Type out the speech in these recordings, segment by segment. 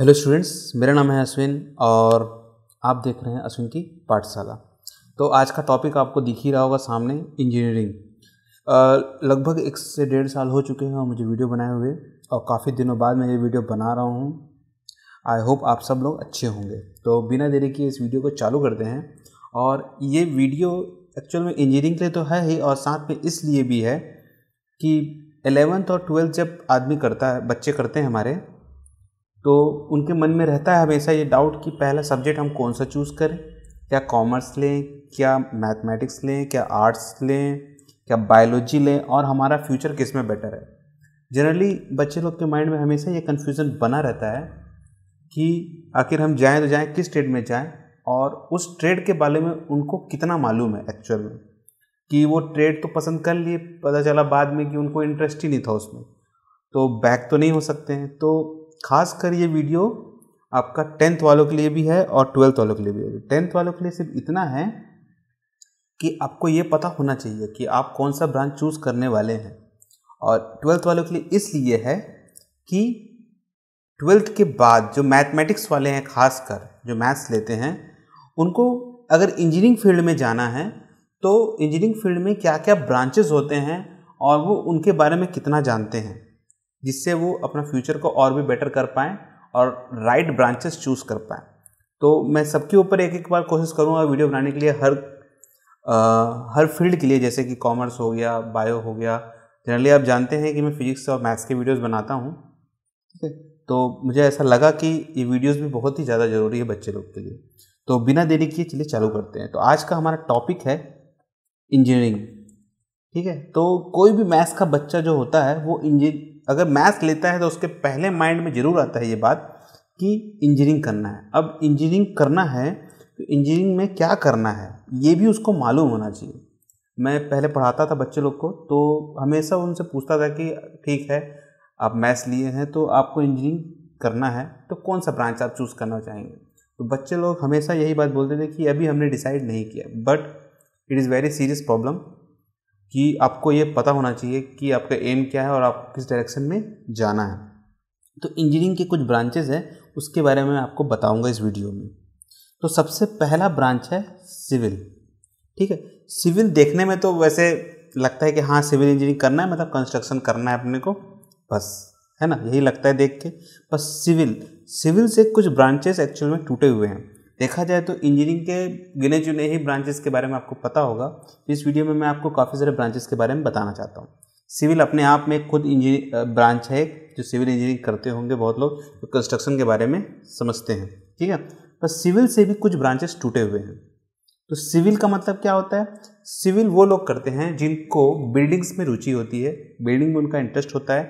hello students मेरा नाम है अश्विन और आप देख रहे हैं अश्विन की पाठशाला तो आज का टॉपिक आपको दिख ही रहा होगा सामने इंजीनियरिंग लगभग एक से डेढ़ साल हो चुके हैं और मुझे वीडियो बनाए हुए और काफ़ी दिनों बाद मैं ये वीडियो बना रहा हूँ आई होप आप सब लोग अच्छे होंगे तो बिना देरी के इस वीडियो को चालू करते हैं और ये वीडियो एक्चुअल में इंजीनियरिंग के लिए तो है ही और साथ में इसलिए भी है कि एलेवंथ और ट्वेल्थ जब आदमी करता है बच्चे करते हैं हमारे तो उनके मन में रहता है हमेशा ये डाउट कि पहला सब्जेक्ट हम कौन सा चूज़ करें क्या कॉमर्स लें क्या मैथमेटिक्स लें क्या आर्ट्स लें क्या बायोलॉजी लें और हमारा फ्यूचर किस में बेटर है जनरली बच्चे लोग के माइंड में हमेशा ये कन्फ्यूज़न बना रहता है कि आखिर हम जाएँ तो जाएँ किस ट्रेड में जाएँ और उस ट्रेड के बारे में उनको कितना मालूम है एक्चुअल में कि वो ट्रेड तो पसंद कर लिए पता चला बाद में कि उनको इंटरेस्ट ही नहीं था उसमें तो बैक तो नहीं हो सकते हैं तो खासकर ये वीडियो आपका टेंथ वालों के लिए भी है और ट्वेल्थ वालों के लिए भी है टेंथ वालों के लिए सिर्फ इतना है कि आपको ये पता होना चाहिए कि आप कौन सा ब्रांच चूज़ करने वाले हैं और ट्वेल्थ वालों के लिए इसलिए है कि ट्वेल्थ के बाद जो मैथमेटिक्स वाले हैं खासकर जो मैथ्स लेते हैं उनको अगर इंजीनियरिंग फील्ड में जाना है तो इंजीनियरिंग फील्ड में क्या क्या ब्रांचेस होते हैं और वो उनके बारे में कितना जानते हैं जिससे वो अपना फ्यूचर को और भी बेटर कर पाएँ और राइट ब्रांचेस चूज़ कर पाएँ तो मैं सबके ऊपर एक एक बार कोशिश करूँगा वीडियो बनाने के लिए हर आ, हर फील्ड के लिए जैसे कि कॉमर्स हो गया बायो हो गया जनरली आप जानते हैं कि मैं फिजिक्स और मैथ्स के वीडियोस बनाता हूँ तो मुझे ऐसा लगा कि ये वीडियोस भी बहुत ही ज़्यादा ज़रूरी है बच्चे लोग के लिए तो बिना देरी किए चलिए चालू करते हैं तो आज का हमारा टॉपिक है इंजीनियरिंग ठीक है तो कोई भी मैथ्स का बच्चा जो होता है वो अगर मैथ्स लेता है तो उसके पहले माइंड में ज़रूर आता है ये बात कि इंजीनियरिंग करना है अब इंजीनियरिंग करना है तो इंजीनियरिंग में क्या करना है ये भी उसको मालूम होना चाहिए मैं पहले पढ़ाता था बच्चे लोग को तो हमेशा उनसे पूछता था कि ठीक है आप मैथ्स लिए हैं तो आपको इंजीनियरिंग करना है तो कौन सा ब्रांच आप चूज़ करना चाहेंगे तो बच्चे लोग हमेशा यही बात बोलते थे कि अभी हमने डिसाइड नहीं किया but it is very serious problem कि आपको ये पता होना चाहिए कि आपका एम क्या है और आपको किस डायरेक्शन में जाना है तो इंजीनियरिंग के कुछ ब्रांचेज हैं उसके बारे में आपको बताऊंगा इस वीडियो में तो सबसे पहला ब्रांच है सिविल ठीक है सिविल देखने में तो वैसे लगता है कि हाँ सिविल इंजीनियरिंग करना है मतलब कंस्ट्रक्शन करना है अपने को बस है ना यही लगता है देख के बस सिविल सिविल से कुछ ब्रांचेस एक्चुअल में टूटे हुए हैं देखा जाए तो इंजीनियरिंग के गिने चुने ही ब्रांचेस के बारे में आपको पता होगा तो इस वीडियो में मैं आपको काफ़ी सारे ब्रांचेस के बारे में बताना चाहता हूँ सिविल अपने आप में खुद इंजीनियर ब्रांच है जो सिविल इंजीनियरिंग करते होंगे बहुत लोग कंस्ट्रक्शन के बारे में समझते हैं ठीक है पर सिविल से भी कुछ ब्रांचेस टूटे हुए हैं तो सिविल का मतलब क्या होता है सिविल वो लोग करते हैं जिनको बिल्डिंग्स में रुचि होती है बिल्डिंग में उनका इंटरेस्ट होता है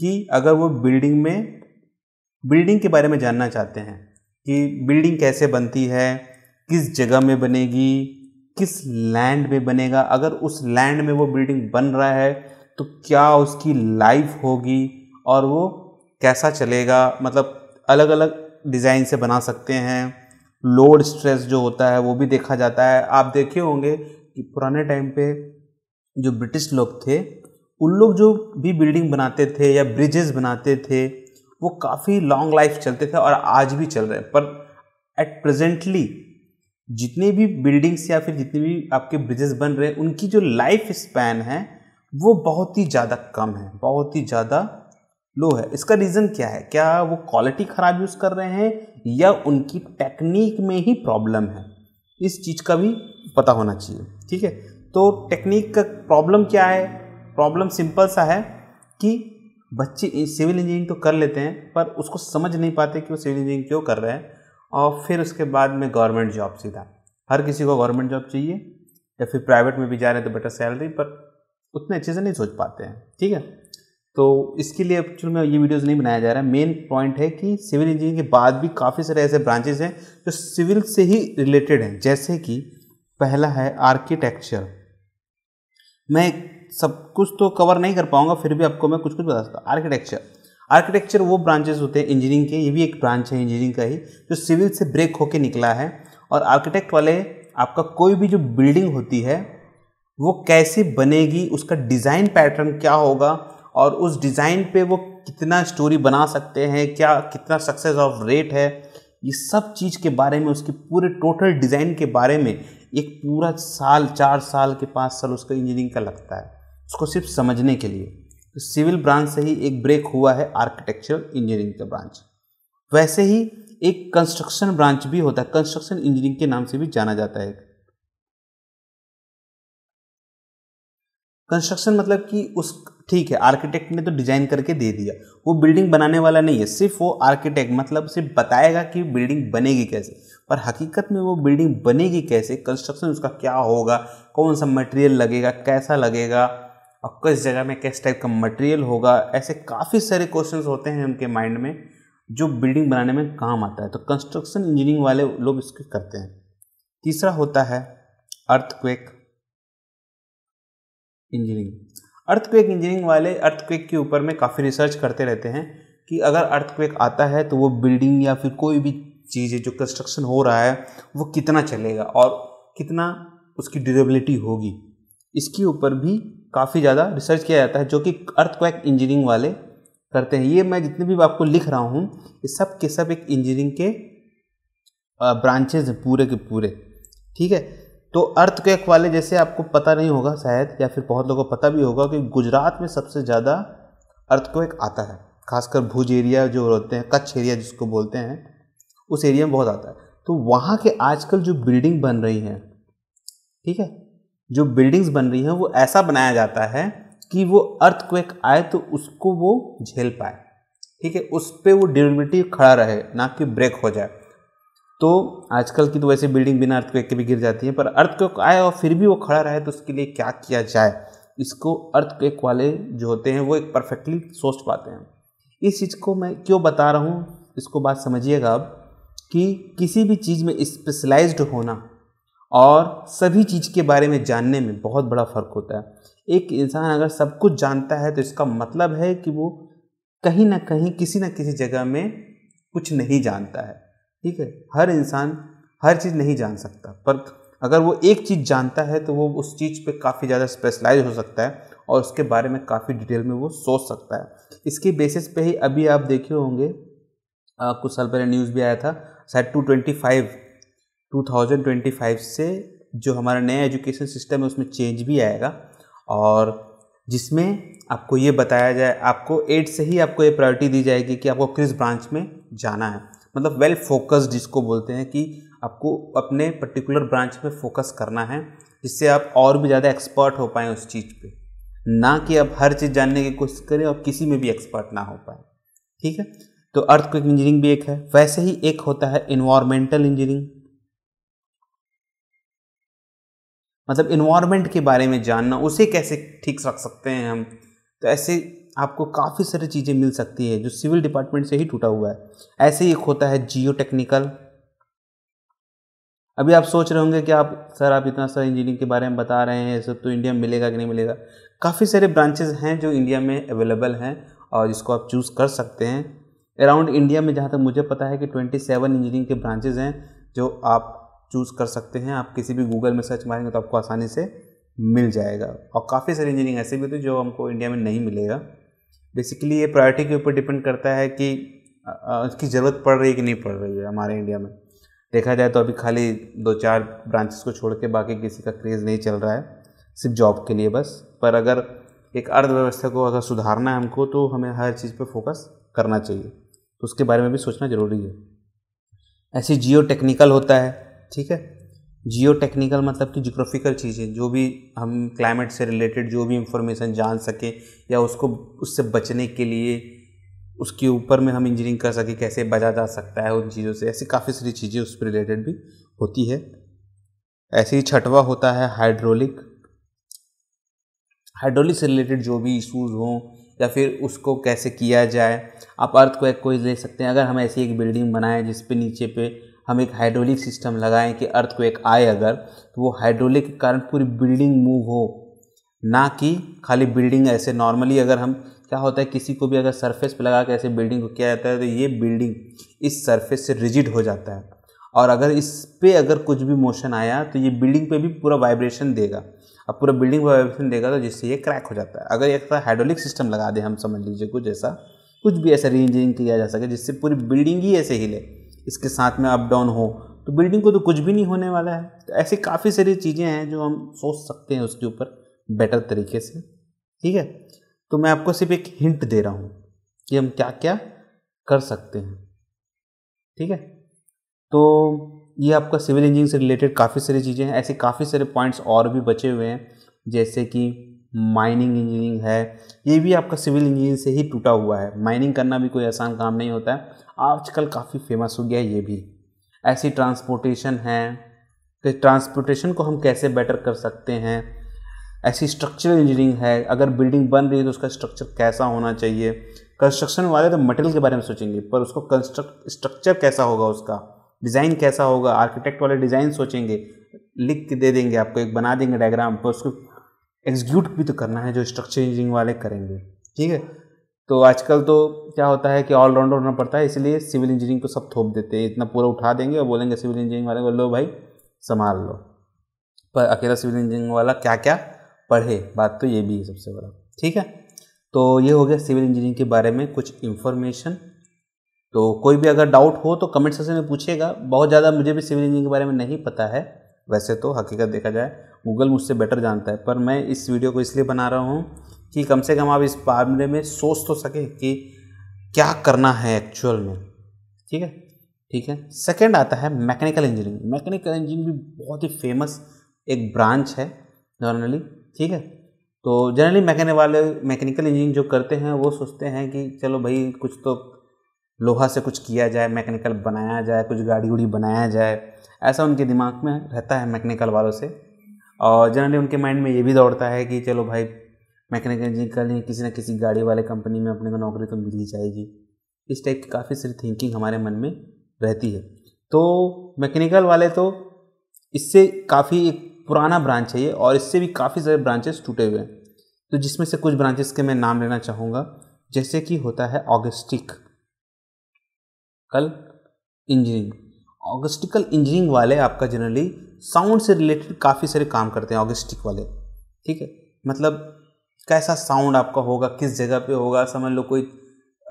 कि अगर वो बिल्डिंग में बिल्डिंग के बारे में जानना चाहते हैं कि बिल्डिंग कैसे बनती है किस जगह में बनेगी किस लैंड में बनेगा अगर उस लैंड में वो बिल्डिंग बन रहा है तो क्या उसकी लाइफ होगी और वो कैसा चलेगा मतलब अलग अलग डिज़ाइन से बना सकते हैं लोड स्ट्रेस जो होता है वो भी देखा जाता है आप देखे होंगे कि पुराने टाइम पे जो ब्रिटिश लोग थे उन लोग जो भी बिल्डिंग बनाते थे या ब्रिजेस बनाते थे वो काफ़ी लॉन्ग लाइफ चलते थे और आज भी चल रहे हैं पर एट प्रजेंटली जितने भी बिल्डिंग्स या फिर जितने भी आपके ब्रिजेस बन रहे हैं उनकी जो लाइफ स्पैन है वो बहुत ही ज़्यादा कम है बहुत ही ज़्यादा लो है इसका रीज़न क्या है क्या वो क्वालिटी ख़राब यूज़ कर रहे हैं या उनकी टेक्निक में ही प्रॉब्लम है इस चीज़ का भी पता होना चाहिए ठीक है तो टेक्निक का प्रॉब्लम क्या है प्रॉब्लम सिंपल सा है कि बच्चे सिविल इंजीनियरिंग तो कर लेते हैं पर उसको समझ नहीं पाते कि वो सिविल इंजीनियरिंग क्यों कर रहे हैं और फिर उसके बाद में गवर्नमेंट जॉब सीधा हर किसी को गवर्नमेंट जॉब चाहिए या फिर प्राइवेट में भी जा रहे हैं तो बेटर सैलरी पर उतने अच्छे से नहीं सोच पाते हैं ठीक है तो इसके लिए एक्चुअल में ये वीडियोज़ नहीं बनाया जा रहा है मेन पॉइंट है कि सिविल इंजीनियरिंग के बाद भी काफ़ी सारे ऐसे ब्रांचेज हैं जो सिविल से ही रिलेटेड हैं जैसे कि पहला है आर्किटेक्चर मैं सब कुछ तो कवर नहीं कर पाऊंगा फिर भी आपको मैं कुछ कुछ बता सकता हूँ आर्किटेक्चर आर्किटेक्चर वो ब्रांचेस होते हैं इंजीनियरिंग के ये भी एक ब्रांच है इंजीनियरिंग का ही जो सिविल से ब्रेक होके निकला है और आर्किटेक्ट वाले आपका कोई भी जो बिल्डिंग होती है वो कैसे बनेगी उसका डिज़ाइन पैटर्न क्या होगा और उस डिज़ाइन पे वो कितना स्टोरी बना सकते हैं क्या कितना सक्सेस ऑफ रेट है ये सब चीज़ के बारे में उसके पूरे टोटल डिज़ाइन के बारे में एक पूरा साल चार साल के पाँच साल उसका इंजीनियरिंग का लगता है उसको सिर्फ समझने के लिए तो सिविल ब्रांच से ही एक ब्रेक हुआ है आर्किटेक्चरल इंजीनियरिंग का ब्रांच वैसे ही एक कंस्ट्रक्शन ब्रांच भी होता है कंस्ट्रक्शन इंजीनियरिंग के नाम से भी जाना जाता है कंस्ट्रक्शन मतलब कि उस ठीक है आर्किटेक्ट ने तो डिजाइन करके दे दिया वो बिल्डिंग बनाने वाला नहीं है सिर्फ वो आर्किटेक्ट मतलब सिर्फ बताएगा कि बिल्डिंग बनेगी कैसे पर हकीकत में वो बिल्डिंग बनेगी कैसे कंस्ट्रक्शन उसका क्या होगा कौन सा मटेरियल लगेगा कैसा लगेगा और किस जगह में किस टाइप का मटेरियल होगा ऐसे काफ़ी सारे क्वेश्चन होते हैं उनके माइंड में जो बिल्डिंग बनाने में काम आता है तो कंस्ट्रक्शन इंजीनियरिंग वाले लोग इसके करते हैं तीसरा होता है अर्थक्वेक इंजीनियरिंग अर्थक्वेक इंजीनियरिंग वाले अर्थक्वेक के ऊपर में काफ़ी रिसर्च करते रहते हैं कि अगर अर्थक्वेक आता है तो वो बिल्डिंग या फिर कोई भी चीज़ है जो कंस्ट्रक्शन हो रहा है वो कितना चलेगा और कितना उसकी ड्यूरेबिलिटी होगी इसके ऊपर भी काफ़ी ज़्यादा रिसर्च किया जाता है जो कि अर्थक्वैक इंजीनियरिंग वाले करते हैं ये मैं जितने भी आपको लिख रहा हूँ ये सब के सब एक इंजीनियरिंग के ब्रांचेज हैं पूरे के पूरे ठीक है तो अर्थक्वेक वाले जैसे आपको पता नहीं होगा शायद या फिर बहुत लोगों को पता भी होगा कि गुजरात में सबसे ज़्यादा अर्थक्वेक आता है खासकर भुज एरिया जो होते हैं कच्छ एरिया जिसको बोलते हैं उस एरिया में बहुत आता है तो वहाँ के आजकल जो बिल्डिंग बन रही हैं ठीक है जो बिल्डिंग्स बन रही हैं वो ऐसा बनाया जाता है कि वो अर्थ क्वेक आए तो उसको वो झेल पाए ठीक है उस पर वो ड्यूरेबिलिटी खड़ा रहे ना कि ब्रेक हो जाए तो आजकल की तो वैसे बिल्डिंग बिना अर्थक्वेक के भी गिर जाती है पर अर्थक्वेक आए और फिर भी वो खड़ा रहे तो उसके लिए क्या किया जाए इसको अर्थक्वेक वाले जो होते हैं वो एक परफेक्टली सोच पाते हैं इस चीज़ को मैं क्यों बता रहा हूँ इसको बात समझिएगा अब कि किसी भी चीज़ में स्पेशलाइज्ड होना और सभी चीज़ के बारे में जानने में बहुत बड़ा फ़र्क होता है एक इंसान अगर सब कुछ जानता है तो इसका मतलब है कि वो कहीं ना कहीं किसी ना किसी जगह में कुछ नहीं जानता है ठीक है हर इंसान हर चीज़ नहीं जान सकता पर अगर वो एक चीज़ जानता है तो वो उस चीज़ पे काफ़ी ज़्यादा स्पेशलाइज हो सकता है और उसके बारे में काफ़ी डिटेल में वो सोच सकता है इसके बेसिस पे ही अभी आप देखे होंगे कुछ साल पहले न्यूज़ भी आया था शायद टू ट्वेंटी फाइव 2025 से जो हमारा नया एजुकेशन सिस्टम है उसमें चेंज भी आएगा और जिसमें आपको ये बताया जाए आपको एट से ही आपको ये प्रायोरिटी दी जाएगी कि आपको किस ब्रांच में जाना है मतलब वेल फोकस्ड जिसको बोलते हैं कि आपको अपने पर्टिकुलर ब्रांच में फोकस करना है जिससे आप और भी ज़्यादा एक्सपर्ट हो पाएँ उस चीज़ पर ना कि आप हर चीज़ जानने की कोशिश करें और किसी में भी एक्सपर्ट ना हो पाए ठीक है तो अर्थ इंजीनियरिंग भी एक है वैसे ही एक होता है इन्वायरमेंटल इंजीनियरिंग मतलब इन्वायरमेंट के बारे में जानना उसे कैसे ठीक रख सकते हैं हम तो ऐसे आपको काफ़ी सारी चीज़ें मिल सकती है जो सिविल डिपार्टमेंट से ही टूटा हुआ है ऐसे ही एक होता है जियो टेक्निकल अभी आप सोच रहे होंगे कि आप सर आप इतना सारा इंजीनियरिंग के बारे में बता रहे हैं सब तो इंडिया में मिलेगा कि नहीं मिलेगा काफ़ी सारे ब्रांचेज हैं जो इंडिया में अवेलेबल हैं और जिसको आप चूज़ कर सकते हैं अराउंड इंडिया में जहाँ तक मुझे पता है कि ट्वेंटी सेवन इंजीनियरिंग के ब्रांचेज हैं जो आप चूज़ कर सकते हैं आप किसी भी गूगल में सर्च मारेंगे तो आपको आसानी से मिल जाएगा और काफ़ी सारी इंजीनियरिंग ऐसे भी होती तो है जो हमको इंडिया में नहीं मिलेगा बेसिकली ये प्रायोरिटी के ऊपर डिपेंड करता है कि उसकी ज़रूरत पड़ रही है कि नहीं पड़ रही है हमारे इंडिया में देखा जाए तो अभी खाली दो चार ब्रांचेस को छोड़ के बाकी किसी का क्रेज़ नहीं चल रहा है सिर्फ जॉब के लिए बस पर अगर एक अर्थव्यवस्था को अगर सुधारना है हमको तो हमें हर चीज़ पर फोकस करना चाहिए तो उसके बारे में भी सोचना ज़रूरी है ऐसे जियो टेक्निकल होता है ठीक है जियो टेक्निकल मतलब कि जोग्राफिकल चीज़ें जो भी हम क्लाइमेट से रिलेटेड जो भी इंफॉर्मेशन जान सकें या उसको उससे बचने के लिए उसके ऊपर में हम इंजीनियरिंग कर सकें कैसे बचा जा सकता है उन चीज़ों से ऐसी काफ़ी सारी चीज़ें उस पर रिलेटेड भी होती है ऐसे ही छठवा होता है हाइड्रोलिक हाइड्रोलिक से रिलेटेड जो भी इशूज़ हों या फिर उसको कैसे किया जाए आप अर्थ को एक कोई ले सकते हैं अगर हम ऐसी एक बिल्डिंग बनाएं जिस पे नीचे पे हम एक हाइड्रोलिक सिस्टम लगाएं कि अर्थ को एक आए अगर तो वो हाइड्रोलिक के कारण पूरी बिल्डिंग मूव हो ना कि खाली बिल्डिंग ऐसे नॉर्मली अगर हम क्या होता है किसी को भी अगर सरफेस पर लगा के ऐसे बिल्डिंग को किया जाता है तो ये बिल्डिंग इस सरफेस से रिजिड हो जाता है और अगर इस पर अगर कुछ भी मोशन आया तो ये बिल्डिंग पे भी पूरा वाइब्रेशन देगा अब पूरा बिल्डिंग पर वाइब्रेशन देगा तो जिससे ये क्रैक हो जाता है अगर एक हाइड्रोलिक सिस्टम लगा दें हम समझ लीजिए कुछ ऐसा कुछ भी ऐसा रीइंजीनियरिंग किया जा सके जिससे पूरी बिल्डिंग ही ऐसे हिले इसके साथ में अप डाउन हो तो बिल्डिंग को तो कुछ भी नहीं होने वाला है तो ऐसी काफ़ी सारी चीज़ें हैं जो हम सोच सकते हैं उसके ऊपर बेटर तरीके से ठीक है तो मैं आपको सिर्फ एक हिंट दे रहा हूँ कि हम क्या क्या कर सकते हैं ठीक है तो ये आपका सिविल इंजीनियरिंग से रिलेटेड काफ़ी सारी चीज़ें हैं ऐसे काफ़ी सारे पॉइंट्स और भी बचे हुए हैं जैसे कि माइनिंग इंजीनियरिंग है ये भी आपका सिविल इंजीनियरिंग से ही टूटा हुआ है माइनिंग करना भी कोई आसान काम नहीं होता है आजकल काफ़ी फेमस हो गया ये भी ऐसी ट्रांसपोर्टेशन है कि ट्रांसपोर्टेशन को हम कैसे बेटर कर सकते हैं ऐसी स्ट्रक्चरल इंजीनियरिंग है अगर बिल्डिंग बन रही है तो उसका स्ट्रक्चर कैसा होना चाहिए कंस्ट्रक्शन वाले तो मटेरियल के बारे में सोचेंगे पर उसको कंस्ट्रक्ट स्ट्रक्चर कैसा होगा उसका डिज़ाइन कैसा होगा आर्किटेक्ट वाले डिज़ाइन सोचेंगे लिख के दे देंगे आपको एक बना देंगे डायग्राम पर उसको एग्जीक्यूट भी तो करना है जो स्ट्रक्चर इंजीनियरिंग वाले करेंगे ठीक है तो आजकल तो क्या होता है कि ऑलराउंडर होना पड़ता है इसलिए सिविल इंजीनियरिंग को सब थोप देते हैं इतना पूरा उठा देंगे और बोलेंगे सिविल इंजीनियरिंग वाले बोलो लो भाई संभाल लो पर अकेला सिविल इंजीनियरिंग वाला क्या क्या पढ़े बात तो ये भी है सबसे बड़ा ठीक है तो ये हो गया सिविल इंजीनियरिंग के बारे में कुछ इन्फॉर्मेशन तो कोई भी अगर डाउट हो तो कमेंट सेक्शन में पूछेगा बहुत ज़्यादा मुझे भी सिविल इंजीनियरिंग के बारे में नहीं पता है वैसे तो हकीकत देखा जाए गूगल मुझसे बेटर जानता है पर मैं इस वीडियो को इसलिए बना रहा हूँ कि कम से कम आप इस मामले में सोच तो सकें कि क्या करना है एक्चुअल में ठीक है ठीक है सेकेंड आता है मैकेनिकल इंजीनियरिंग मैकेनिकल इंजीनियरिंग भी बहुत ही फेमस एक ब्रांच है जनरली ठीक है तो जनरली मैकेनिक वाले मैकेनिकल इंजीनियरिंग जो करते हैं वो सोचते हैं कि चलो भाई कुछ तो लोहा से कुछ किया जाए मैकेनिकल बनाया जाए कुछ गाड़ी उड़ी बनाया जाए ऐसा उनके दिमाग में रहता है मैकेनिकल वालों से और जनरली उनके माइंड में ये भी दौड़ता है कि चलो भाई मैकेनिकल मैकेनिकली किसी ना किसी गाड़ी वाले कंपनी में अपने को नौकरी तो मिल ही जाएगी इस टाइप की काफ़ी सारी थिंकिंग हमारे मन में रहती है तो मैकेनिकल वाले तो इससे काफ़ी एक पुराना ब्रांच है ये और इससे भी काफ़ी सारे ब्रांचेस टूटे हुए हैं तो जिसमें से कुछ ब्रांचेस के मैं नाम लेना चाहूँगा जैसे कि होता है ऑगस्टिक कल इंजीनियरिंग ऑगस्टिकल इंजीनियरिंग वाले आपका जनरली साउंड से रिलेटेड काफ़ी सारे काम करते हैं ऑगस्टिक वाले ठीक है मतलब कैसा साउंड आपका होगा किस जगह पे होगा समझ लो कोई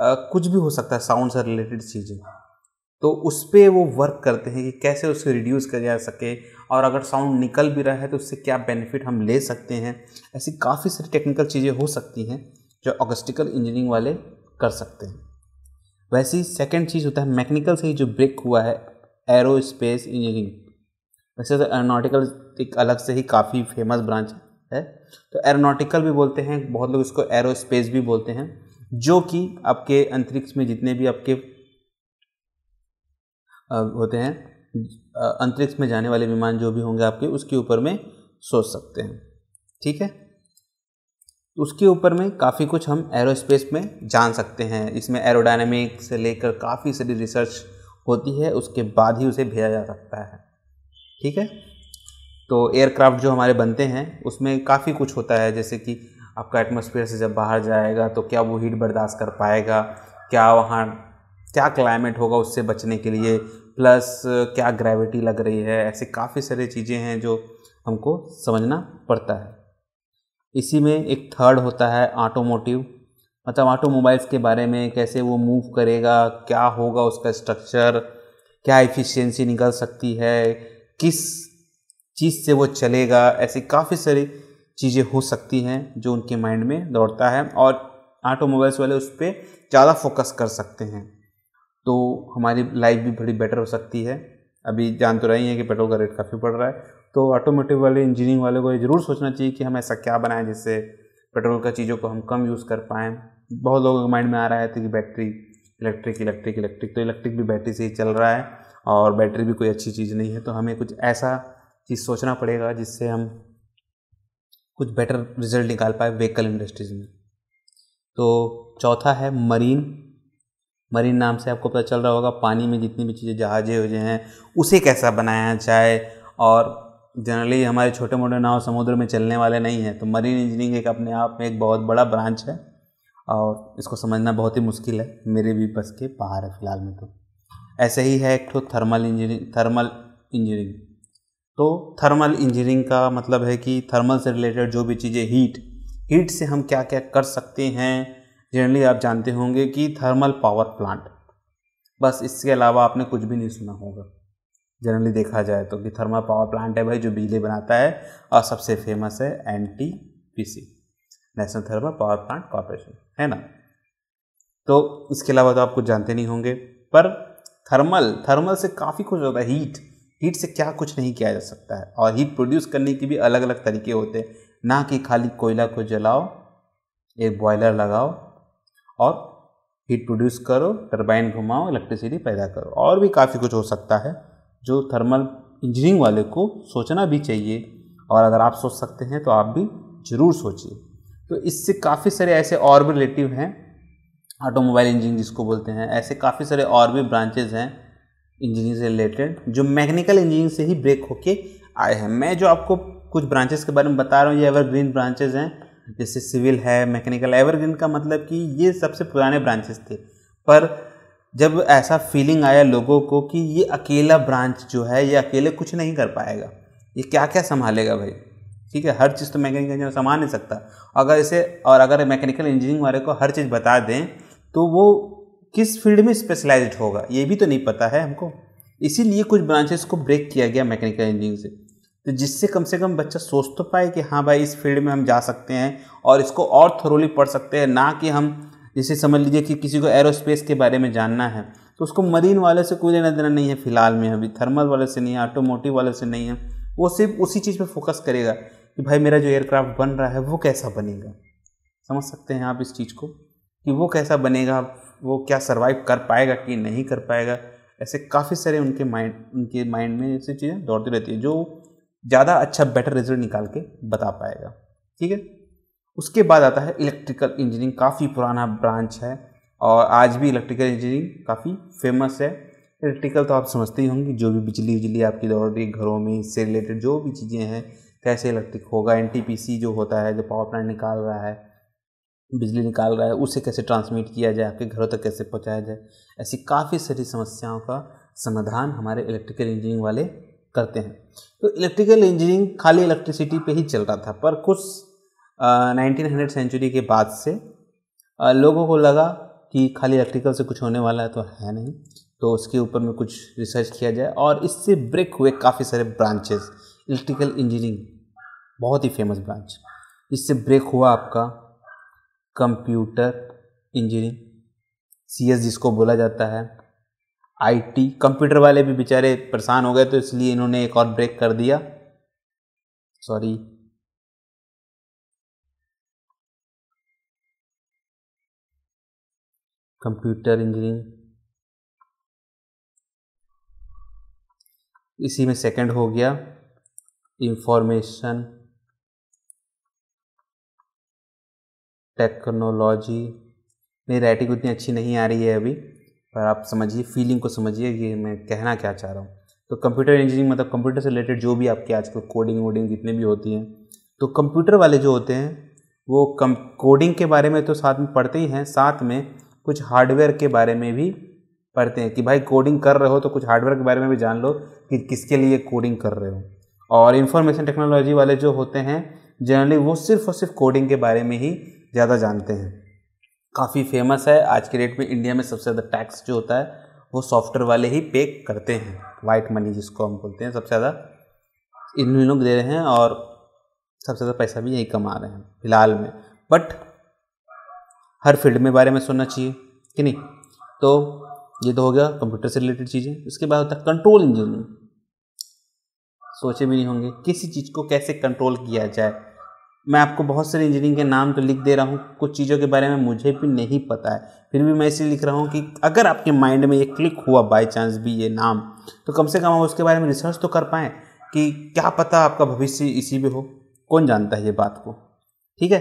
आ, कुछ भी हो सकता है साउंड से रिलेटेड चीज़ें तो उस पर वो वर्क करते हैं कि कैसे उसको रिड्यूस किया जा सके और अगर साउंड निकल भी रहा है तो उससे क्या बेनिफिट हम ले सकते हैं ऐसी काफ़ी सारी टेक्निकल चीज़ें हो सकती हैं जो ऑगस्टिकल इंजीनियरिंग वाले कर सकते हैं वैसे ही सेकेंड चीज़ होता है मैकेनिकल से ही जो ब्रेक हुआ है एरो स्पेस इंजीनियरिंग वैसे तो एरोनाटिकल एक अलग से ही काफ़ी फेमस ब्रांच है है तो एरोनॉटिकल भी बोलते हैं बहुत लोग इसको एरोस्पेस भी बोलते हैं जो कि आपके अंतरिक्ष में जितने भी आपके होते हैं अंतरिक्ष में जाने वाले विमान जो भी होंगे आपके उसके ऊपर में सोच सकते हैं ठीक है उसके ऊपर में काफ़ी कुछ हम एरोस्पेस में जान सकते हैं इसमें एरोडायनेमिक से लेकर काफ़ी सारी रिसर्च होती है उसके बाद ही उसे भेजा जा सकता है ठीक है तो एयरक्राफ्ट जो हमारे बनते हैं उसमें काफ़ी कुछ होता है जैसे कि आपका एटमोसफियर से जब बाहर जाएगा तो क्या वो हीट बर्दाश्त कर पाएगा क्या वहाँ क्या क्लाइमेट होगा उससे बचने के लिए प्लस क्या ग्रेविटी लग रही है ऐसे काफ़ी सारी चीज़ें हैं जो हमको समझना पड़ता है इसी में एक थर्ड होता है ऑटोमोटिव मतलब ऑटोमोबाइल्स के बारे में कैसे वो मूव करेगा क्या होगा उसका स्ट्रक्चर क्या एफिशिएंसी निकल सकती है किस चीज़ से वो चलेगा ऐसी काफ़ी सारी चीज़ें हो सकती हैं जो उनके माइंड में दौड़ता है और ऑटोमोबाइल्स वाले उस पर ज़्यादा फोकस कर सकते हैं तो हमारी लाइफ भी बड़ी बेटर हो सकती है अभी जान तो रही हैं कि पेट्रोल का रेट काफ़ी बढ़ रहा है तो ऑटोमोटिव वाले इंजीनियरिंग वाले को ये ज़रूर सोचना चाहिए कि हम ऐसा क्या बनाएं जिससे पेट्रोल का चीज़ों को हम कम यूज़ कर पाएँ बहुत लोगों के माइंड में आ रहा है तो कि बैटरी इलेक्ट्रिक इलेक्ट्रिक इलेक्ट्रिक तो इलेक्ट्रिक भी बैटरी से ही चल रहा है और बैटरी भी कोई अच्छी चीज़ नहीं है तो हमें कुछ ऐसा चीज़ सोचना पड़ेगा जिससे हम कुछ बेटर रिजल्ट निकाल पाए व्हीकल इंडस्ट्रीज में तो चौथा है मरीन मरीन नाम से आपको पता चल रहा होगा पानी में जितनी भी चीज़ें जहाज़ें हुए हैं उसे कैसा बनाया जाए और जनरली हमारे छोटे मोटे नाव समुद्र में चलने वाले नहीं हैं तो मरीन इंजीनियरिंग एक अपने आप में एक बहुत बड़ा ब्रांच है और इसको समझना बहुत ही मुश्किल है मेरे भी बस के बाहर है फिलहाल में तो ऐसे ही है एक तो थर्मल इंजीनियरिंग थर्मल इंजीनियरिंग तो थर्मल इंजीनियरिंग का मतलब है कि थर्मल से रिलेटेड जो भी चीज़ें हीट हीट से हम क्या क्या कर सकते हैं जनरली आप जानते होंगे कि थर्मल पावर प्लांट बस इसके अलावा आपने कुछ भी नहीं सुना होगा जनरली देखा जाए तो कि थर्मल पावर प्लांट है भाई जो बिजली बनाता है और सबसे फेमस है N T P C national thermal power plant corporation है ना तो इसके अलावा तो आप कुछ जानते नहीं होंगे पर थर्मल थर्मल से काफ़ी कुछ होता है हीट हीट से क्या कुछ नहीं किया जा सकता है और हीट प्रोड्यूस करने के भी अलग अलग तरीके होते हैं ना कि खाली कोयला को जलाओ एक बॉयलर लगाओ और हीट प्रोड्यूस करो टरबाइन घुमाओ इलेक्ट्रिसिटी पैदा करो और भी काफ़ी कुछ हो सकता है जो थर्मल इंजीनियरिंग वाले को सोचना भी चाहिए और अगर आप सोच सकते हैं तो आप भी ज़रूर सोचिए तो इससे काफ़ी सारे ऐसे और भी रिलेटिव हैं ऑटोमोबाइल इंजीनियरिंग जिसको बोलते हैं ऐसे काफ़ी सारे और भी ब्रांचेज हैं इंजीनियरिंग से रिलेटेड जो मैकेनिकल इंजीनियरिंग से ही ब्रेक होके आए हैं मैं जो आपको कुछ ब्रांचेस के बारे में बता रहा हूँ ये एवरग्रीन ब्रांचेज हैं जैसे सिविल है मैकेनिकल एवरग्रीन का मतलब कि ये सबसे पुराने ब्रांचेस थे पर जब ऐसा फीलिंग आया लोगों को कि ये अकेला ब्रांच जो है ये अकेले कुछ नहीं कर पाएगा ये क्या क्या संभालेगा भाई ठीक है हर चीज़ तो मैकेनिकल इंजीनियर संभाल नहीं सकता अगर इसे और अगर मैकेनिकल इंजीनियरिंग वाले को हर चीज़ बता दें तो वो किस फील्ड में स्पेशलाइज्ड होगा ये भी तो नहीं पता है हमको इसीलिए कुछ ब्रांचेस को ब्रेक किया गया मैकेनिकल इंजीनियरिंग से तो जिससे कम से कम बच्चा सोच तो पाए कि हाँ भाई इस फील्ड में हम जा सकते हैं और इसको और थरोली पढ़ सकते हैं ना कि हम जैसे समझ लीजिए कि किसी को एरोस्पेस के बारे में जानना है तो उसको मरीन वाले से कोई लेना देना नहीं है फिलहाल में अभी थर्मल वाले से नहीं है ऑटोमोटिव वाले से नहीं है वो सिर्फ उसी चीज़ पर फोकस करेगा कि भाई मेरा जो एयरक्राफ्ट बन रहा है वो कैसा बनेगा समझ सकते हैं आप इस चीज़ को कि वो कैसा बनेगा वो क्या सर्वाइव कर पाएगा कि नहीं कर पाएगा ऐसे काफ़ी सारे उनके माइंड उनके माइंड में ऐसी चीज़ें दौड़ती रहती है जो ज़्यादा अच्छा बेटर रिजल्ट निकाल के बता पाएगा ठीक है उसके बाद आता है इलेक्ट्रिकल इंजीनियरिंग काफ़ी पुराना ब्रांच है और आज भी इलेक्ट्रिकल इंजीनियरिंग काफ़ी फेमस है इलेक्ट्रिकल तो आप समझते ही होंगे जो भी बिजली उजली आपकी दौड़ रही घरों में इससे रिलेटेड जो भी चीज़ें हैं कैसे इलेक्ट्रिक होगा एन जो होता है जो पावर प्लांट निकाल रहा है बिजली निकाल रहा है उसे कैसे ट्रांसमिट किया जाए आपके घरों तक कैसे पहुँचाया जाए ऐसी काफ़ी सारी समस्याओं का समाधान हमारे इलेक्ट्रिकल इंजीनियरिंग वाले करते हैं तो इलेक्ट्रिकल इंजीनियरिंग खाली इलेक्ट्रिसिटी पे ही चल रहा था पर कुछ नाइनटीन हंड्रेड सेंचुरी के बाद से आ, लोगों को लगा कि खाली इलेक्ट्रिकल से कुछ होने वाला है तो है नहीं तो उसके ऊपर में कुछ रिसर्च किया जाए और इससे ब्रेक हुए काफ़ी सारे ब्रांचेस इलेक्ट्रिकल इंजीनियरिंग बहुत ही फेमस ब्रांच इससे ब्रेक हुआ आपका कंप्यूटर इंजीनियरिंग सी एस जिसको बोला जाता है आईटी कंप्यूटर वाले भी बेचारे परेशान हो गए तो इसलिए इन्होंने एक और ब्रेक कर दिया सॉरी कंप्यूटर इंजीनियरिंग इसी में सेकंड हो गया इंफॉर्मेशन टेक्नोलॉजी मेरी राइटिंग उतनी अच्छी नहीं आ रही है अभी पर आप समझिए फीलिंग को समझिए ये मैं कहना क्या चाह रहा हूँ तो कंप्यूटर इंजीनियरिंग मतलब कंप्यूटर से रिलेटेड जो भी आपके आजकल कोडिंग वोडिंग जितने भी होती हैं तो कंप्यूटर वाले जो होते हैं वो कम कोडिंग के बारे में तो साथ में पढ़ते ही हैं साथ में कुछ हार्डवेयर के बारे में भी पढ़ते हैं कि भाई कोडिंग कर रहे हो तो कुछ हार्डवेयर के बारे में भी जान लो कि किसके लिए कोडिंग कर रहे हो और इंफॉर्मेशन टेक्नोलॉजी वाले जो होते हैं जनरली वो सिर्फ और सिर्फ कोडिंग के बारे में ही ज़्यादा जानते हैं काफ़ी फेमस है आज के डेट में इंडिया में सबसे ज़्यादा टैक्स जो होता है वो सॉफ्टवेयर वाले ही पे करते हैं वाइट मनी जिसको हम बोलते हैं सबसे ज़्यादा इन लोग दे रहे हैं और सबसे ज़्यादा पैसा भी यही कमा रहे हैं फिलहाल में बट हर फील्ड में बारे में सुनना चाहिए कि नहीं तो ये तो हो गया कंप्यूटर से रिलेटेड चीज़ें इसके बाद होता है कंट्रोल इंजीनियरिंग सोचे भी नहीं होंगे किसी चीज़ को कैसे कंट्रोल किया जाए मैं आपको बहुत सारे इंजीनियरिंग के नाम तो लिख दे रहा हूँ कुछ चीज़ों के बारे में मुझे भी नहीं पता है फिर भी मैं इसलिए लिख रहा हूँ कि अगर आपके माइंड में ये क्लिक हुआ बाई चांस भी ये नाम तो कम से कम आप उसके बारे में रिसर्च तो कर पाएँ कि क्या पता आपका भविष्य इसी में हो कौन जानता है ये बात को ठीक है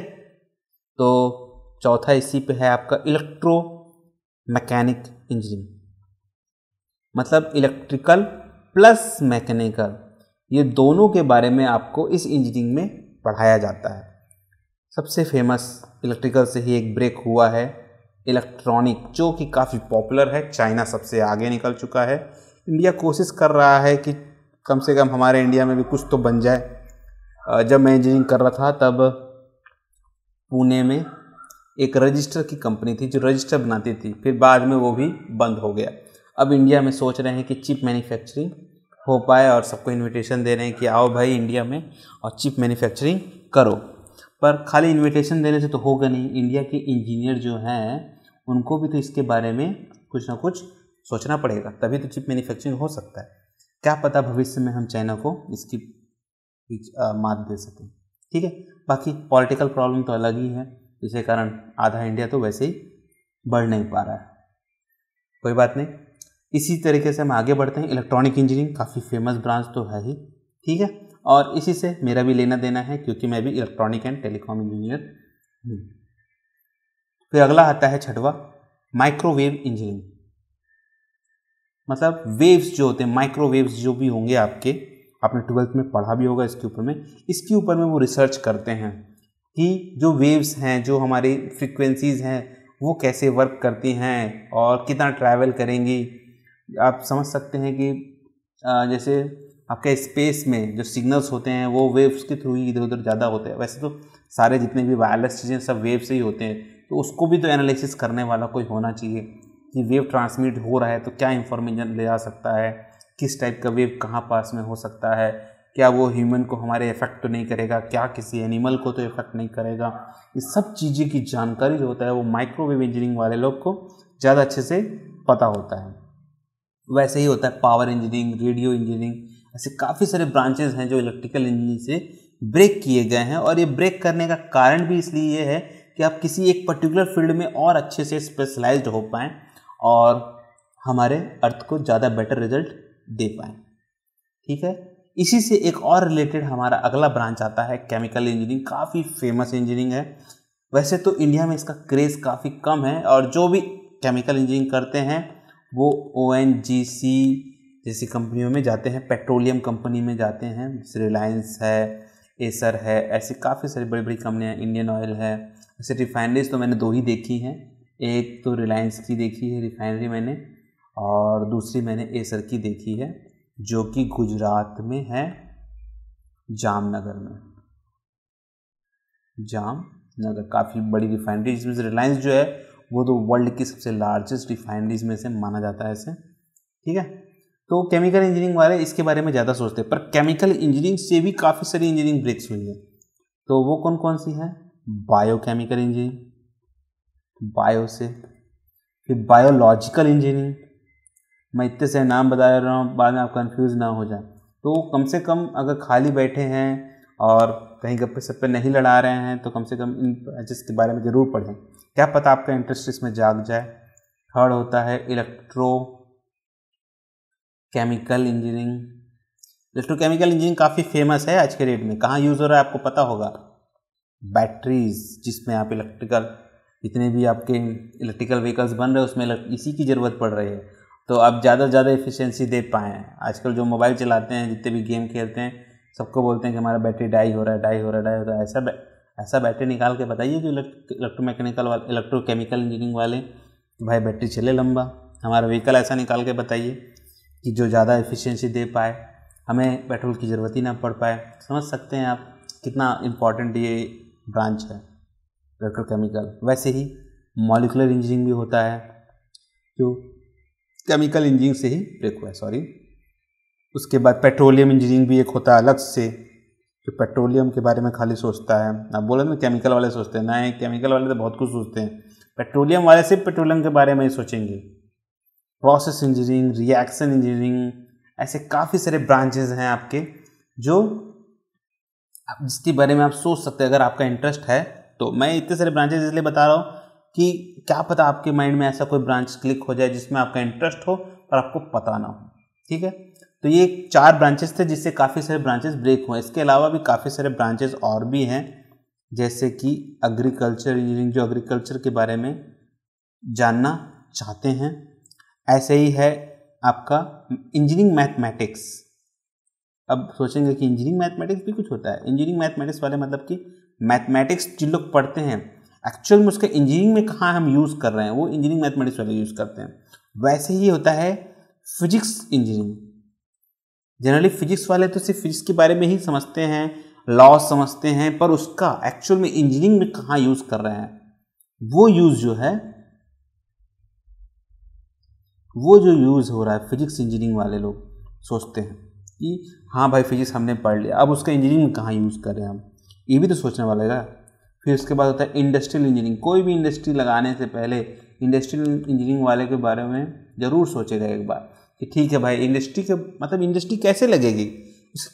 तो चौथा इसी पे है आपका इलेक्ट्रो मैकेनिक इंजीनियरिंग मतलब इलेक्ट्रिकल प्लस मैकेनिकल ये दोनों के बारे में आपको इस इंजीनियरिंग में पढ़ाया जाता है सबसे फेमस इलेक्ट्रिकल से ही एक ब्रेक हुआ है इलेक्ट्रॉनिक जो कि काफ़ी पॉपुलर है चाइना सबसे आगे निकल चुका है इंडिया कोशिश कर रहा है कि कम से कम हमारे इंडिया में भी कुछ तो बन जाए जब मैं इंजीनियरिंग कर रहा था तब पुणे में एक रजिस्टर की कंपनी थी जो रजिस्टर बनाती थी फिर बाद में वो भी बंद हो गया अब इंडिया में सोच रहे हैं कि चिप मैन्युफैक्चरिंग हो पाए और सबको इनविटेशन दे रहे हैं कि आओ भाई इंडिया में और चिप मैन्युफैक्चरिंग करो पर खाली इनविटेशन देने से तो होगा नहीं इंडिया के इंजीनियर जो हैं उनको भी तो इसके बारे में कुछ ना कुछ सोचना पड़ेगा तभी तो चिप मैन्युफैक्चरिंग हो सकता है क्या पता भविष्य में हम चाइना को इसकी मात दे सकें ठीक है बाकी पॉलिटिकल प्रॉब्लम तो अलग ही है जिसके कारण आधा इंडिया तो वैसे ही बढ़ नहीं पा रहा है कोई बात नहीं इसी तरीके से हम आगे बढ़ते हैं इलेक्ट्रॉनिक इंजीनियरिंग काफ़ी फेमस ब्रांच तो है ही ठीक है और इसी से मेरा भी लेना देना है क्योंकि मैं भी इलेक्ट्रॉनिक एंड टेलीकॉम इंजीनियर हूँ फिर अगला आता है छठवा माइक्रोवेव इंजीनियरिंग मतलब वेव्स जो होते हैं माइक्रोवेव्स जो भी होंगे आपके आपने ट्वेल्थ में पढ़ा भी होगा इसके ऊपर में इसके ऊपर में वो रिसर्च करते हैं कि जो वेव्स हैं जो हमारी फ्रिक्वेंसीज़ हैं वो कैसे वर्क करती हैं और कितना ट्रैवल करेंगी आप समझ सकते हैं कि जैसे आपके स्पेस में जो सिग्नल्स होते हैं वो वेव्स के थ्रू ही इधर उधर ज़्यादा होते हैं वैसे तो सारे जितने भी वायरलेस चीज़ें सब वेव से ही होते हैं तो उसको भी तो एनालिसिस करने वाला कोई होना चाहिए कि वेव ट्रांसमिट हो रहा है तो क्या इन्फॉर्मेशन ले जा सकता है किस टाइप का वेव कहाँ पास में हो सकता है क्या वो ह्यूमन को हमारे इफ़ेक्ट तो नहीं करेगा क्या किसी एनिमल को तो इफ़ेक्ट नहीं करेगा ये सब चीज़ें की जानकारी जो होता है वो माइक्रोवेव इंजीनियरिंग वाले लोग को ज़्यादा अच्छे से पता होता है वैसे ही होता है पावर इंजीनियरिंग रेडियो इंजीनियरिंग ऐसे काफ़ी सारे ब्रांचेज हैं जो इलेक्ट्रिकल इंजीनियरिंग से ब्रेक किए गए हैं और ये ब्रेक करने का कारण भी इसलिए ये है कि आप किसी एक पर्टिकुलर फील्ड में और अच्छे से स्पेशलाइज्ड हो पाएँ और हमारे अर्थ को ज़्यादा बेटर रिजल्ट दे पाएँ ठीक है इसी से एक और रिलेटेड हमारा अगला ब्रांच आता है केमिकल इंजीनियरिंग काफ़ी फेमस इंजीनियरिंग है वैसे तो इंडिया में इसका क्रेज़ काफ़ी कम है और जो भी केमिकल इंजीनियरिंग करते हैं वो ओ जैसी कंपनियों में जाते हैं पेट्रोलियम कंपनी में जाते हैं जैसे रिलायंस है एसर है ऐसी काफ़ी सारी बड़ी बड़ी कंपनियाँ इंडियन ऑयल है ऐसे रिफाइनरीज तो मैंने दो ही देखी हैं एक तो रिलायंस की देखी है रिफाइनरी मैंने और दूसरी मैंने एसर की देखी है जो कि गुजरात में है जामनगर में जामनगर काफ़ी बड़ी रिफाइनरी जिसमें रिलायंस जो है वो तो वर्ल्ड की सबसे लार्जेस्ट रिफाइनरीज में से माना जाता है इसे ठीक है तो केमिकल इंजीनियरिंग वाले इसके बारे में ज़्यादा सोचते हैं पर केमिकल इंजीनियरिंग से भी काफ़ी सारी इंजीनियरिंग ब्रेक्स हुई है तो वो कौन कौन सी है बायोकेमिकल इंजीनियरिंग बायो से फिर बायोलॉजिकल इंजीनियरिंग मैं इतने से नाम बता रहा हूँ बाद में आप कन्फ्यूज़ ना हो जाए तो कम से कम अगर खाली बैठे हैं और कहीं गप्पे सप्पे नहीं लड़ा रहे हैं तो कम से कम इन ब्रांचेस के बारे में ज़रूर पढ़ें क्या पता आपका इंटरेस्ट इसमें जाग जाए थर्ड होता है electro chemical engineering electrochemical engineering काफ़ी फेमस है आज के डेट में कहाँ यूज़ हो रहा है आपको पता होगा बैटरीज जिसमें आप इलेक्ट्रिकल जितने भी आपके इलेक्ट्रिकल व्हीकल्स बन रहे हैं उसमें इसी की ज़रूरत पड़ रही है तो आप ज़्यादा से ज़्यादा इफिशियंसी दे पाएँ आजकल जो मोबाइल चलाते हैं जितने भी गेम खेलते हैं सबको बोलते हैं कि हमारा बैटरी डाई हो रहा है डाई हो रहा है डाई हो रहा है ऐसा ऐसा बैटरी निकाल के बताइए जो इलेक्ट्रो मैकेनिकल वाले इलेक्ट्रोकेमिकल इंजीनियरिंग वाले भाई बैटरी चले लंबा हमारा व्हीकल ऐसा निकाल के बताइए कि जो ज़्यादा एफिशिएंसी दे पाए हमें पेट्रोल की ज़रूरत ही ना पड़ पाए समझ सकते हैं आप कितना इम्पॉर्टेंट ये ब्रांच है इलेक्ट्रोकेमिकल वैसे ही मॉलिकुलर इंजीनियरिंग भी होता है जो केमिकल इंजीनियरिंग से ही ब्रेक हुआ है सॉरी उसके बाद पेट्रोलियम इंजीनियरिंग भी एक होता है अलग से कि पेट्रोलियम के बारे में खाली सोचता है आप बोले ना केमिकल वाले सोचते हैं ना है केमिकल वाले तो बहुत कुछ सोचते हैं पेट्रोलियम वाले सिर्फ पेट्रोलियम के बारे में ही सोचेंगे प्रोसेस इंजीनियरिंग रिएक्शन इंजीनियरिंग ऐसे काफ़ी सारे ब्रांचेज हैं आपके जो आप जिसके बारे में आप सोच सकते हैं अगर आपका इंटरेस्ट है तो मैं इतने सारे ब्रांचेज इसलिए बता रहा हूँ कि क्या पता आपके माइंड में ऐसा कोई ब्रांच क्लिक हो जाए जिसमें आपका इंटरेस्ट हो और आपको पता ना हो ठीक है तो ये चार ब्रांचेस थे जिससे काफ़ी सारे ब्रांचेस ब्रेक हुए इसके अलावा भी काफ़ी सारे ब्रांचेस और भी हैं जैसे कि एग्रीकल्चर इंजीनियरिंग जो एग्रीकल्चर के बारे में जानना चाहते हैं ऐसे ही है आपका इंजीनियरिंग मैथमेटिक्स अब सोचेंगे कि इंजीनियरिंग मैथमेटिक्स भी कुछ होता है इंजीनियरिंग मैथमेटिक्स वाले मतलब कि मैथमेटिक्स जिन लोग पढ़ते हैं एक्चुअल में उसके इंजीनियरिंग में कहाँ हम यूज़ कर रहे हैं वो इंजीनियरिंग मैथमेटिक्स वाले यूज़ करते हैं वैसे ही होता है फिजिक्स इंजीनियरिंग जनरली फिजिक्स वाले तो सिर्फ फिजिक्स के बारे में ही समझते हैं लॉस समझते हैं पर उसका एक्चुअल में इंजीनियरिंग में कहाँ यूज़ कर रहे हैं वो यूज़ जो है वो जो यूज़ हो रहा है फिजिक्स इंजीनियरिंग वाले लोग सोचते हैं कि हाँ भाई फिजिक्स हमने पढ़ लिया अब उसका इंजीनियरिंग में कहाँ यूज़ कर रहे हैं हम ये भी तो वाले का फिर उसके बाद होता है इंडस्ट्रियल इंजीनियरिंग कोई भी इंडस्ट्री लगाने से पहले इंडस्ट्रियल इंजीनियरिंग वाले के बारे में ज़रूर सोचेगा एक बार कि ठीक है भाई इंडस्ट्री के मतलब इंडस्ट्री कैसे लगेगी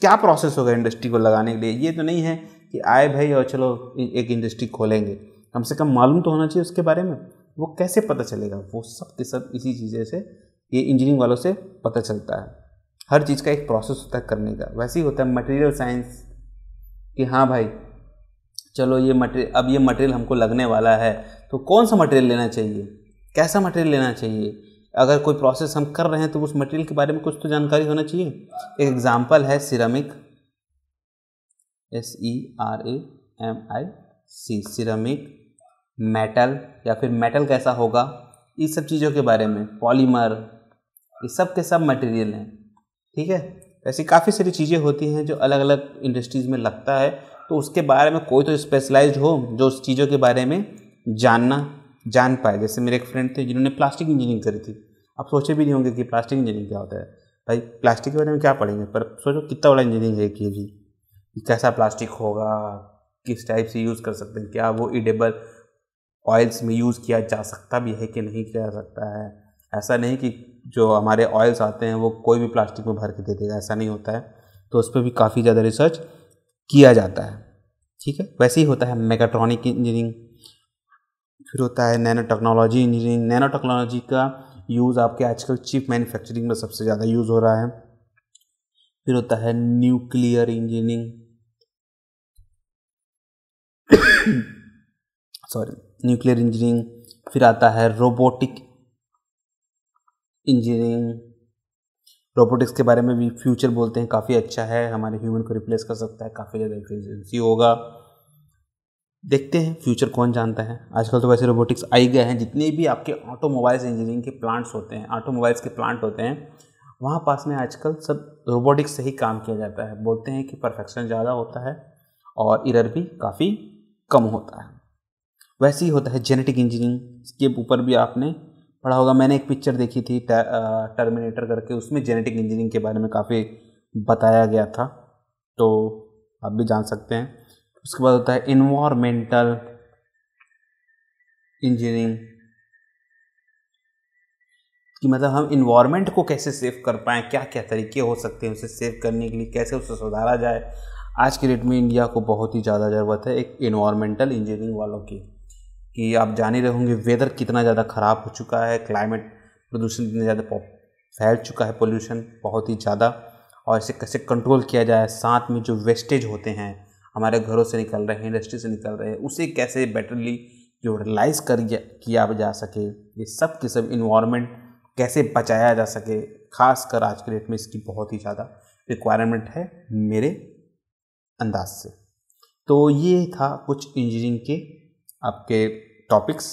क्या प्रोसेस होगा इंडस्ट्री को लगाने के लिए ये तो नहीं है कि आए भाई और चलो एक इंडस्ट्री खोलेंगे कम से कम मालूम तो होना चाहिए उसके बारे में वो कैसे पता चलेगा वो सब के सब इसी चीज़ें से ये इंजीनियरिंग वालों से पता चलता है हर चीज़ का एक प्रोसेस होता है करने का वैसे ही होता है मटेरियल साइंस कि हाँ भाई चलो ये मटेरियल अब ये मटेरियल हमको लगने वाला है तो कौन सा मटेरियल लेना चाहिए कैसा मटेरियल लेना चाहिए अगर कोई प्रोसेस हम कर रहे हैं तो उस मटेरियल के बारे में कुछ तो जानकारी होना चाहिए एक एग्जाम्पल है ceramic S E R A M I C ceramic metal या फिर मेटल कैसा होगा इस सब चीज़ों के बारे में पॉलीमर ये सब के सब मटेरियल हैं ठीक है ऐसी काफ़ी सारी चीज़ें होती हैं जो अलग अलग इंडस्ट्रीज़ में लगता है तो उसके बारे में कोई तो स्पेशलाइज्ड हो जो उस चीज़ों के बारे में जानना जान पाए जैसे मेरे एक फ्रेंड थे जिन्होंने प्लास्टिक इंजीनियरिंग करी थी आप सोचे भी नहीं होंगे कि प्लास्टिक इंजीनियरिंग क्या होता है भाई प्लास्टिक के बारे में क्या पढ़ेंगे पर सोचो कितना बड़ा इंजीनियरिंग है कि जी कैसा प्लास्टिक होगा किस टाइप से यूज़ कर सकते हैं क्या वो इडेबल ऑयल्स में यूज़ किया जा सकता भी है कि नहीं किया जा सकता है ऐसा नहीं कि जो हमारे ऑयल्स आते हैं वो कोई भी प्लास्टिक में भर के दे देगा ऐसा नहीं होता है तो उस पर भी काफ़ी ज़्यादा रिसर्च किया जाता है ठीक है वैसे ही होता है मेकाट्रॉनिक इंजीनियरिंग फिर होता है nanotechnology engineering nanotechnology का यूज़ आपके आजकल चिप मैन्युफैक्चरिंग में सबसे ज़्यादा यूज़ हो रहा है फिर होता है nuclear engineering sorry nuclear engineering फिर आता है रोबोटिक इंजीनियरिंग रोबोटिक्स के बारे में भी फ्यूचर बोलते हैं काफ़ी अच्छा है हमारे ह्यूमन को रिप्लेस कर सकता है काफ़ी ज़्यादा एफिशिएंसी होगा देखते हैं फ्यूचर कौन जानता है आजकल तो वैसे रोबोटिक्स आई गए हैं जितने भी आपके ऑटोमोबाइल्स इंजीनियरिंग के प्लांट्स होते हैं ऑटोमोबाइल्स के प्लांट होते हैं वहाँ पास में आजकल सब रोबोटिक्स से ही काम किया जाता है बोलते हैं कि परफेक्शन ज़्यादा होता है और इरर भी काफ़ी कम होता है वैसे ही होता है जेनेटिक इंजीनियरिंग के ऊपर भी आपने पढ़ा होगा मैंने एक पिक्चर देखी थी टर्मिनेटर करके उसमें जेनेटिक इंजीनियरिंग के बारे में काफ़ी बताया गया था तो आप भी जान सकते हैं उसके बाद होता है इन्वामेंटल इंजीनियरिंग कि मतलब हम इन्वायरमेंट को कैसे सेव कर पाएँ क्या क्या तरीके हो सकते हैं उसे सेव करने के लिए कैसे उसे सुधारा जाए आज के डेट में इंडिया को बहुत ही ज़्यादा ज़रूरत है एक इन्वायरमेंटल इंजीनियरिंग वालों की कि आप जान ही रहोगे वेदर कितना ज़्यादा ख़राब हो चुका है क्लाइमेट प्रदूषण इतना ज़्यादा फैल चुका है पोल्यूशन बहुत ही ज़्यादा और इसे कैसे कंट्रोल किया जाए साथ में जो वेस्टेज होते हैं हमारे घरों से निकल रहे हैं इंडस्ट्री से निकल रहे हैं उसे कैसे बेटरली जो रिलाइज कर किया जा सके ये सब के सब इन्वामेंट कैसे बचाया जा सके खास कर आज के डेट में इसकी बहुत ही ज़्यादा रिक्वायरमेंट है मेरे अंदाज से तो ये था कुछ इंजीनियरिंग के आपके टॉपिक्स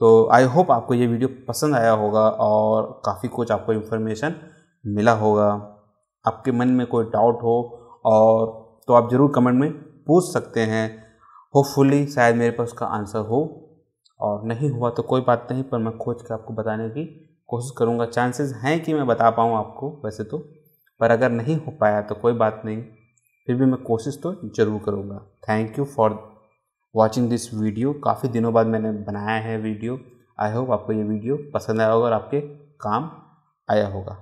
तो आई होप आपको ये वीडियो पसंद आया होगा और काफ़ी कुछ आपको इन्फॉर्मेशन मिला होगा आपके मन में कोई डाउट हो और तो आप ज़रूर कमेंट में पूछ सकते हैं होपफुली शायद मेरे पास उसका आंसर हो और नहीं हुआ तो कोई बात नहीं पर मैं खोज के आपको बताने की कोशिश करूँगा चांसेस हैं कि मैं बता पाऊँ आपको वैसे तो पर अगर नहीं हो पाया तो कोई बात नहीं फिर भी मैं कोशिश तो ज़रूर करूँगा thank you for watching this video काफ़ी दिनों बाद मैंने बनाया है वीडियो आई होप आपको ये वीडियो पसंद आया होगा और आपके काम आया होगा